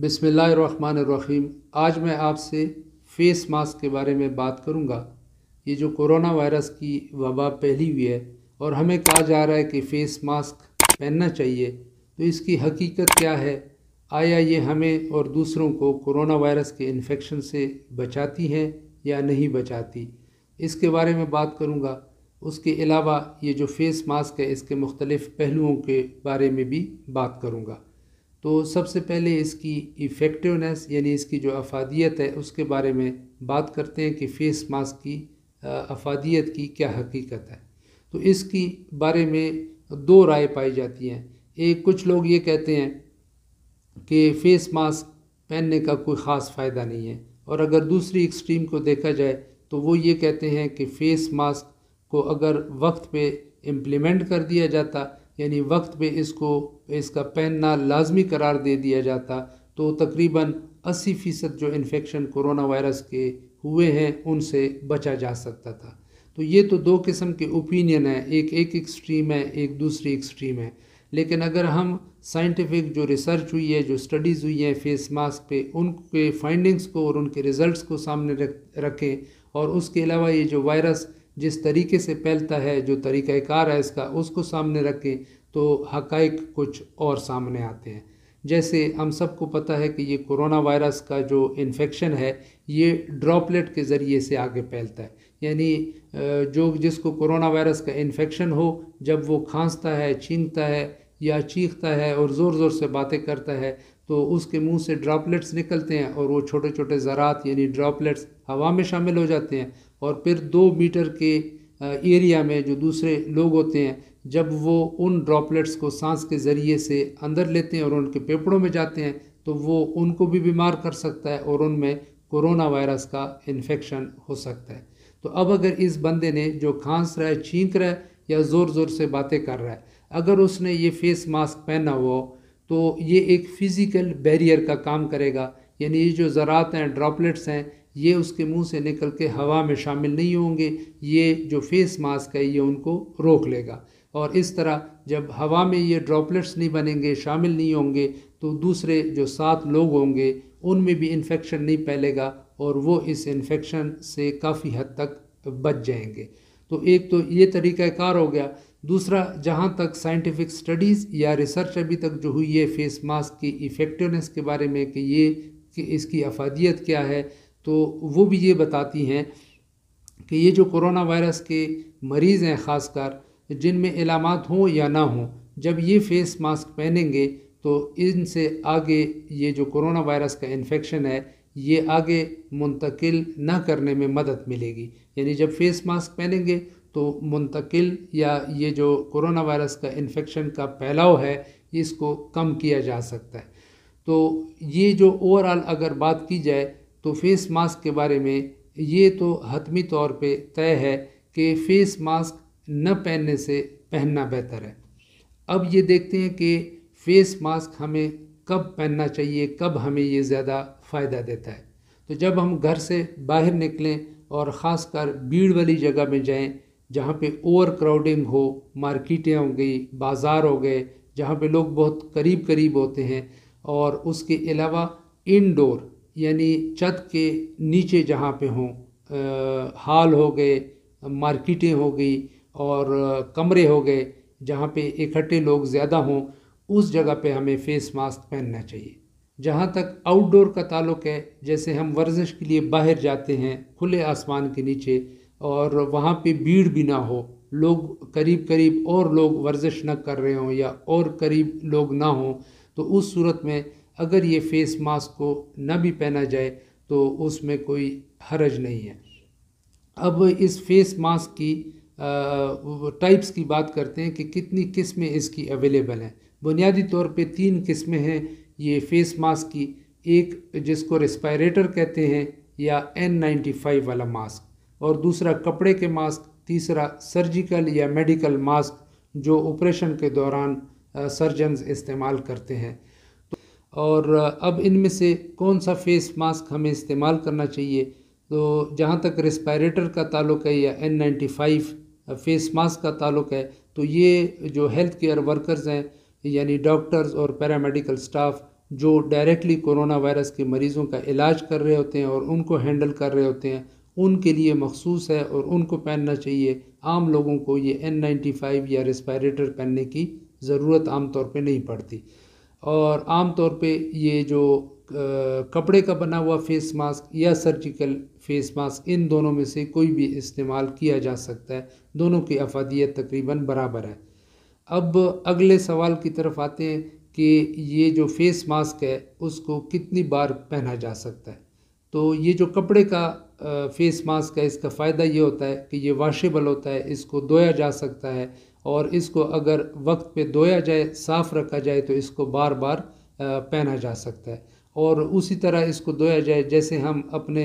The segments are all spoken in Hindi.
बिसमीम आज मैं आपसे फ़ेस मास्क के बारे में बात करूंगा। ये जो कोरोना वायरस की वबा फैली हुई है और हमें कहा जा रहा है कि फ़ेस मास्क पहनना चाहिए तो इसकी हकीकत क्या है आया ये हमें और दूसरों को कोरोना वायरस के इन्फेक्शन से बचाती हैं या नहीं बचाती इसके बारे में बात करूँगा उसके अलावा ये जो फ़ेस मास्क है इसके मुख्तलिफ़ पहलुओं के बारे में भी बात करूँगा तो सबसे पहले इसकी इफ़ेक्टिवनेस यानी इसकी जो अफादियत है उसके बारे में बात करते हैं कि फेस मास्क की अफादियत की क्या हकीकत है तो इसकी बारे में दो राय पाई जाती हैं एक कुछ लोग ये कहते हैं कि फेस मास्क पहनने का कोई ख़ास फ़ायदा नहीं है और अगर दूसरी एक्सट्रीम को देखा जाए तो वो ये कहते हैं कि फ़ेस मास्क को अगर वक्त पे इम्प्लीमेंट कर दिया जाता यानी वक्त पे इसको इसका पहनना लाजमी करार दे दिया जाता तो तकरीबन 80 फ़ीसद जो इन्फेक्शन कोरोना वायरस के हुए हैं उनसे बचा जा सकता था तो ये तो दो किस्म के ओपिनियन है एक एक एक्सट्रीम है एक दूसरी एक्सट्रीम है लेकिन अगर हम साइंटिफिक जो रिसर्च हुई है जो स्टडीज़ हुई हैं फेस मास्क पे उनके फाइंडिंग्स को और उनके रिज़ल्ट्स को सामने रख रखें और उसके अलावा ये जो वायरस जिस तरीके से फैलता है जो तरीक़ाकार है इसका उसको सामने रखें तो हकाइक कुछ और सामने आते हैं जैसे हम सबको पता है कि ये कोरोना वायरस का जो इन्फेक्शन है ये ड्रॉपलेट के ज़रिए से आगे फैलता है यानी जो जिसको कोरोना वायरस का इन्फेक्शन हो जब वो खांसता है छींकता है या चीखता है और ज़ोर ज़ोर से बातें करता है तो उसके मुंह से ड्रॉपलेट्स निकलते हैं और वो छोटे छोटे ज़रात यानी ड्रॉपलेट्स हवा में शामिल हो जाते हैं और फिर दो मीटर के एरिया में जो दूसरे लोग होते हैं जब वो उन ड्रॉपलेट्स को सांस के ज़रिए से अंदर लेते हैं और उनके पेपड़ों में जाते हैं तो वो उनको भी बीमार कर सकता है और उनमें कोरोना वायरस का इन्फेक्शन हो सकता है तो अब अगर इस बंदे ने जो खांस रहा है छींक रहा है या ज़ोर ज़ोर से बातें कर रहा है अगर उसने ये फेस मास्क पहना हुआ तो ये एक फ़िज़िकल बैरियर का काम करेगा यानी ये जो ज़रात हैं ड्रॉपलेट्स हैं ये उसके मुंह से निकल के हवा में शामिल नहीं होंगे ये जो फेस मास्क है ये उनको रोक लेगा और इस तरह जब हवा में ये ड्रॉपलेट्स नहीं बनेंगे शामिल नहीं होंगे तो दूसरे जो सात लोग होंगे उनमें भी इन्फेक्शन नहीं फैलेगा और वो इस इन्फेक्शन से काफ़ी हद तक बच जाएंगे तो एक तो ये तरीक़ाकार हो गया दूसरा जहाँ तक साइंटिफिक स्टडीज़ या रिसर्च अभी तक जो हुई है फेस मास्क की इफ़ेक्टिवनेस के बारे में कि ये कि इसकी अफादियत क्या है तो वो भी ये बताती हैं कि ये जो कोरोना वायरस के मरीज़ हैं ख़ासकर जिनमें इलामत हों या ना हों जब ये फेस मास्क पहनेंगे तो इनसे आगे ये जो कोरोना वायरस का इन्फेक्शन है ये आगे मुंतकिल ना करने में मदद मिलेगी यानी जब फेस मास्क पहनेंगे तो मुंतकिल या ये जो कोरोना वायरस का इन्फेक्शन का फैलाव है इसको कम किया जा सकता है तो ये जो ओवरऑल अगर बात की जाए तो फेस मास्क के बारे में ये तो हतमी तौर पे तय है कि फेस मास्क न पहनने से पहनना बेहतर है अब ये देखते हैं कि फेस मास्क हमें कब पहनना चाहिए कब हमें ये ज़्यादा फ़ायदा देता है तो जब हम घर से बाहर निकलें और ख़ासकर भीड़ वाली जगह में जाएं जहाँ पे ओवर क्राउडिंग हो मार्केटें हो गई बाज़ार हो गए जहाँ पे लोग बहुत करीब करीब होते हैं और उसके अलावा इनडोर यानी छत के नीचे जहाँ पे हों हाल हो गए मार्केटें हो गई और कमरे हो गए जहाँ पे इकट्ठे लोग ज़्यादा हों उस जगह पे हमें फेस मास्क पहनना चाहिए जहाँ तक आउटडोर का ताल्लुक है जैसे हम वर्जिश के लिए बाहर जाते हैं खुले आसमान के नीचे और वहाँ पे भीड़ भी ना हो लोग करीब करीब और लोग वर्जिश न कर रहे हों या और करीब लोग ना हों तो उस सूरत में अगर ये फेस मास्क को न भी पहना जाए तो उसमें कोई हरज नहीं है अब इस फेस मास्क की टाइप्स की बात करते हैं कि कितनी किस्में इसकी अवेलेबल हैं बुनियादी तौर पे तीन किस्में हैं ये फेस मास्क की एक जिसको रेस्पायरेटर कहते हैं या एन फाइव वाला मास्क और दूसरा कपड़े के मास्क तीसरा सर्जिकल या मेडिकल मास्क जो ऑपरेशन के दौरान सर्जन्स इस्तेमाल करते हैं और अब इनमें से कौन सा फेस मास्क हमें इस्तेमाल करना चाहिए तो जहाँ तक रेस्पायरेटर का ताल्लुक है या N ninety five face mask का ताल्लुक है तो ये जो हेल्थ केयर वर्कर्स हैं यानी डॉक्टर्स और पैरामेडिकल स्टाफ जो डायरेक्टली कोरोना वायरस के मरीज़ों का इलाज कर रहे होते हैं और उनको हैंडल कर रहे होते हैं उनके लिए मखसूस है और उनको पहनना चाहिए आम लोगों को ये एन नाइन्टी फाइव या रेस्पायरेटर पहनने की ज़रूरत आमतौर पर नहीं पड़ती और आम तौर पे ये जो कपड़े का बना हुआ फेस मास्क या सर्जिकल फेस मास्क इन दोनों में से कोई भी इस्तेमाल किया जा सकता है दोनों की अफादियत तकरीबन बराबर है अब अगले सवाल की तरफ आते हैं कि ये जो फेस मास्क है उसको कितनी बार पहना जा सकता है तो ये जो कपड़े का फेस मास्क है इसका फ़ायदा ये होता है कि ये वाशेबल होता है इसको धोया जा सकता है और इसको अगर वक्त पे धोया जाए साफ़ रखा जाए तो इसको बार बार पहना जा सकता है और उसी तरह इसको धोया जाए जैसे हम अपने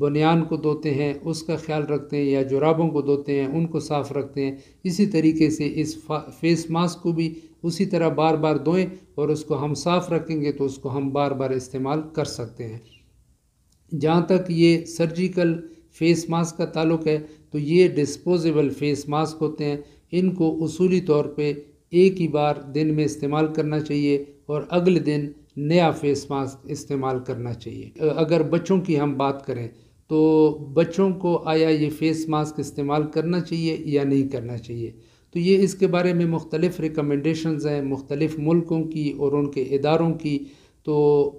बनियान को धोते हैं उसका ख्याल रखते हैं या जुराबों को धोते हैं उनको साफ़ रखते हैं इसी तरीके से इस फेस मास्क को भी उसी तरह बार बार धोएं और उसको हम साफ़ रखेंगे तो उसको हम बार बार इस्तेमाल कर सकते हैं जहाँ तक ये सर्जिकल फेस मास्क का ताल्लुक है तो ये डिस्पोजेबल फेस मास्क होते हैं इनको उसूली तौर पे एक ही बार दिन में इस्तेमाल करना चाहिए और अगले दिन नया फेस मास्क इस्तेमाल करना चाहिए अगर बच्चों की हम बात करें तो बच्चों को आया ये फेस मास्क इस्तेमाल करना चाहिए या नहीं करना चाहिए तो ये इसके बारे में मुख्तलिफ़ रिकमेंडेशंस हैं मुख्तलिफ़ मुल्कों की और उनके इदारों की तो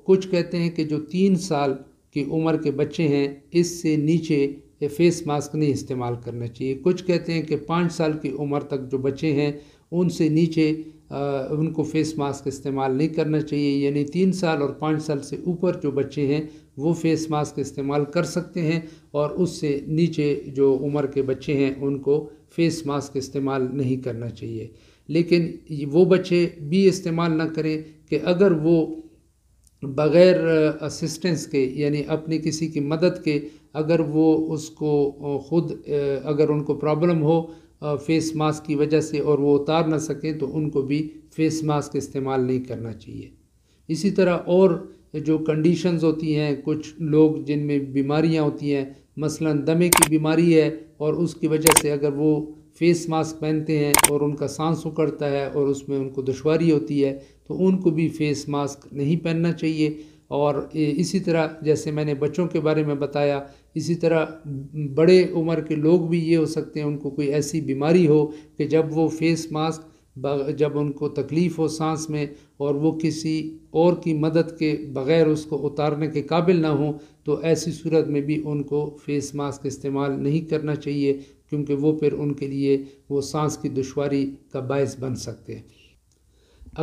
कुछ कहते हैं कि जो तीन साल की उम्र के बच्चे हैं इससे नीचे ये फेस मास्क नहीं इस्तेमाल करना चाहिए कुछ कहते हैं कि पाँच साल की उम्र तक जो बच्चे हैं उनसे नीचे आ, उनको फेस मास्क इस्तेमाल नहीं करना चाहिए यानी तीन साल और पाँच साल से ऊपर जो बच्चे हैं वो फेस मास्क इस्तेमाल कर सकते हैं और उससे नीचे जो उम्र के बच्चे हैं उनको फेस मास्क इस्तेमाल नहीं करना चाहिए लेकिन वो बच्चे भी इस्तेमाल ना करें कि अगर वो बग़ैर असिस्टेंस के यानी अपनी किसी की मदद के अगर वो उसको ख़ुद अगर उनको प्रॉब्लम हो फेस मास्क की वजह से और वो उतार ना सकें तो उनको भी फेस मास्क इस्तेमाल नहीं करना चाहिए इसी तरह और जो कंडीशंस होती हैं कुछ लोग जिनमें बीमारियां होती हैं मसलन दमे की बीमारी है और उसकी वजह से अगर वो फेस मास्क पहनते हैं और उनका सांस उकड़ता है और उसमें उनको दुशारी होती है तो उनको भी फेस मास्क नहीं पहनना चाहिए और इसी तरह जैसे मैंने बच्चों के बारे में बताया इसी तरह बड़े उम्र के लोग भी ये हो सकते हैं उनको कोई ऐसी बीमारी हो कि जब वो फेस मास्क जब उनको तकलीफ़ हो सांस में और वो किसी और की मदद के बग़ैर उसको उतारने के काबिल ना हो तो ऐसी सूरत में भी उनको फेस मास्क इस्तेमाल नहीं करना चाहिए क्योंकि वो फिर उनके लिए वो सांस की दुशारी का बायस बन सकते हैं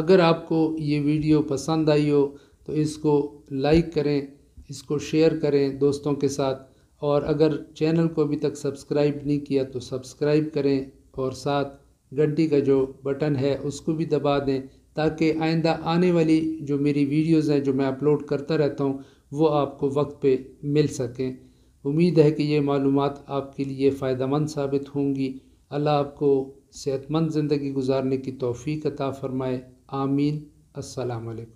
अगर आपको ये वीडियो पसंद आई हो तो इसको लाइक करें इसको शेयर करें दोस्तों के साथ और अगर चैनल को अभी तक सब्सक्राइब नहीं किया तो सब्सक्राइब करें और साथ घंटी का जो बटन है उसको भी दबा दें ताकि आइंदा आने वाली जो मेरी वीडियोज़ हैं जो मैं अपलोड करता रहता हूँ वो आपको वक्त पे मिल सकें उम्मीद है कि ये मालूम आपके लिए फ़ायदा मंद साबित होंगी अल्लाह आपको सेहतमंद ज़िंदगी गुजारने की तोफ़ी कता फ़रमाए आमीन असलकम